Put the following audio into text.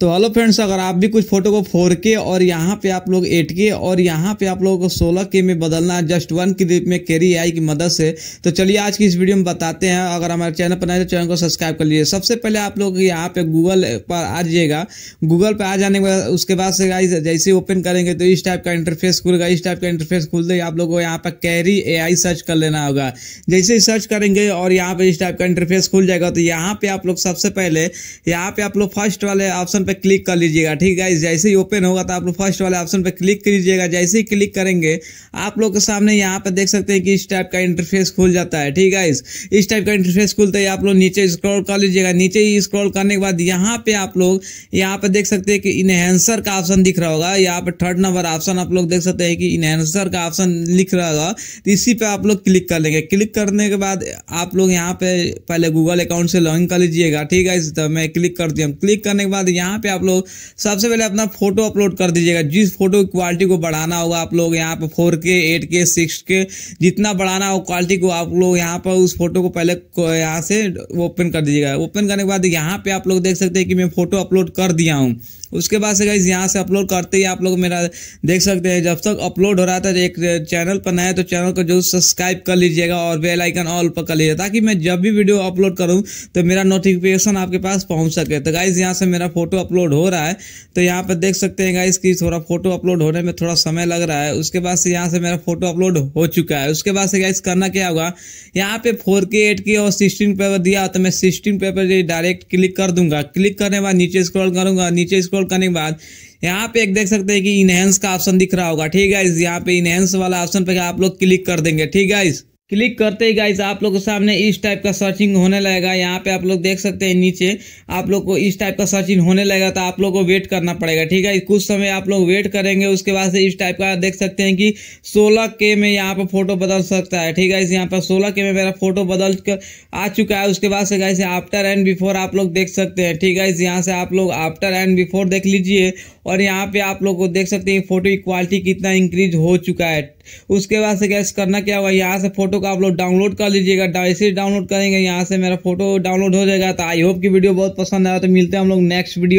तो hello friends अगर आप भी कुछ फोटो को 4K और यहाँ पे आप लोग 8K और यहाँ पे आप लोगों को 16K में बदलना है जस्ट वन दिप में कैरी आई की मदद से तो चलिए आज की इस वीडियो में बताते हैं अगर हमारे चैनल पर नए तो चैनल को सब्सक्राइब कर लीजिए सबसे पहले आप लोग यहाँ पे गूगल पर आ जाइएगा गूगल पर आ जाने के बाद उसके बाद से गाइज जैसे ओपन करेंगे तो इस टाइप का इंटरफेस खुलगा इस टाइप का इंटरफेस खुल देगा आप लोग को यहाँ पर कैरी ए सर्च कर लेना होगा जैसे ही सर्च करेंगे और यहाँ पर इस टाइप का इंटरफेस खुल जाएगा तो यहाँ पर आप लोग सबसे पहले यहाँ पर आप लोग फर्स्ट वाले ऑप्शन पे क्लिक कर लीजिएगा ठीक है जैसे ही ओपन होगा तो आप लोग फर्स्ट वाले ऑप्शन पे क्लिक लीजिएगा जैसे ही क्लिक करेंगे आप लोग के सामने यहाँ पे देख सकते हैं कि इस टाइप का इंटरफेस खुल जाता है ठीक है इस टाइप का इंटरफेस खुलते ही आप लोग नीचे स्क्रॉल कर लीजिएगा नीचे ही स्क्रॉल करने के बाद यहाँ पे आप लोग यहाँ पे देख सकते हैं कि इनहेंसर का ऑप्शन दिख रहा होगा यहाँ पे थर्ड नंबर ऑप्शन आप लोग देख सकते हैं कि इनहेंसर का ऑप्शन लिख रहा होगा तो इसी पे आप लोग क्लिक कर लेंगे क्लिक करने के बाद आप लोग यहाँ पे पहले गूगल अकाउंट से लॉग कर लीजिएगा ठीक है तो मैं क्लिक कर दिया क्लिक करने के बाद यहाँ पे आप लोग सबसे पहले अपना फोटो अपलोड कर दीजिएगा जिस फोटो की क्वालिटी को बढ़ाना होगा आप लोग यहाँ पे फोर के एट के सिक्स के जितना बढ़ाना हो क्वालिटी को आप लोग यहाँ पर उस फोटो को पहले यहाँ से ओपन कर दीजिएगा ओपन करने के बाद यहाँ पे आप लोग देख सकते हैं कि मैं फोटो अपलोड कर दिया हूँ उसके बाद से गाइज यहाँ से अपलोड करते ही आप लोग मेरा देख सकते हैं जब तक अपलोड हो रहा था एक चैनल पर नया तो चैनल को जरूर सब्सक्राइब कर लीजिएगा और बेल आइकन ऑल पर कर लीजिएगा ताकि मैं जब भी वीडियो अपलोड करूँ तो मेरा नोटिफिकेशन आपके पास पहुँच सके तो गाइज यहाँ से मेरा फोटो अपलोड हो रहा है तो यहाँ पर देख सकते हैं गाइज की थोड़ा फोटो अपलोड होने में थोड़ा समय लग रहा है उसके बाद से यहाँ से मेरा फोटो अपलोड हो चुका है उसके बाद से गाइज करना क्या होगा यहाँ पे फोर के एट के और सिक्सटीन पेपर दिया तो मैं सिक्सटीन पेपर डायरेक्ट क्लिक कर दूंगा क्लिक करने के बाद नीचे स्क्रॉल करूंगा नीचे स्क्रॉल इंस्टॉल करने के बाद यहाँ पे एक देख सकते हैं कि इनहेंस का ऑप्शन दिख रहा होगा ठीक है यहाँ पे इनहेंस वाला ऑप्शन पे आप लोग क्लिक कर देंगे ठीक है इस क्लिक करते ही गाइज आप लोग के सामने इस टाइप का सर्चिंग होने लगेगा यहाँ पे आप लोग देख सकते हैं नीचे आप लोग को इस टाइप का सर्चिंग होने लगेगा तो आप लोग को वेट करना पड़ेगा ठीक है कुछ समय आप लोग वेट करेंगे उसके बाद से इस टाइप का देख सकते हैं कि सोलह के में यहाँ पर फोटो बदल सकता है ठीक है इस यहाँ पर सोलह के में मेरा फोटो बदल कर आ चुका है उसके बाद से गाइज आफ्टर एंड बिफोर आप लोग देख सकते हैं ठीक है इस यहाँ से आप लोग आफ्टर एंड बिफोर देख लीजिए और यहाँ पे आप लोग को देख सकते हैं फोटो की क्वालिटी कितना इंक्रीज हो चुका है उसके बाद से गैस करना क्या हुआ यहाँ से फोटो का आप लोग डाउनलोड कर लीजिएगा इसे डाउनलोड करेंगे यहाँ से मेरा फोटो डाउनलोड हो जाएगा तो आई होप की वीडियो बहुत पसंद आया तो मिलते हैं हम लोग नेक्स्ट वीडियो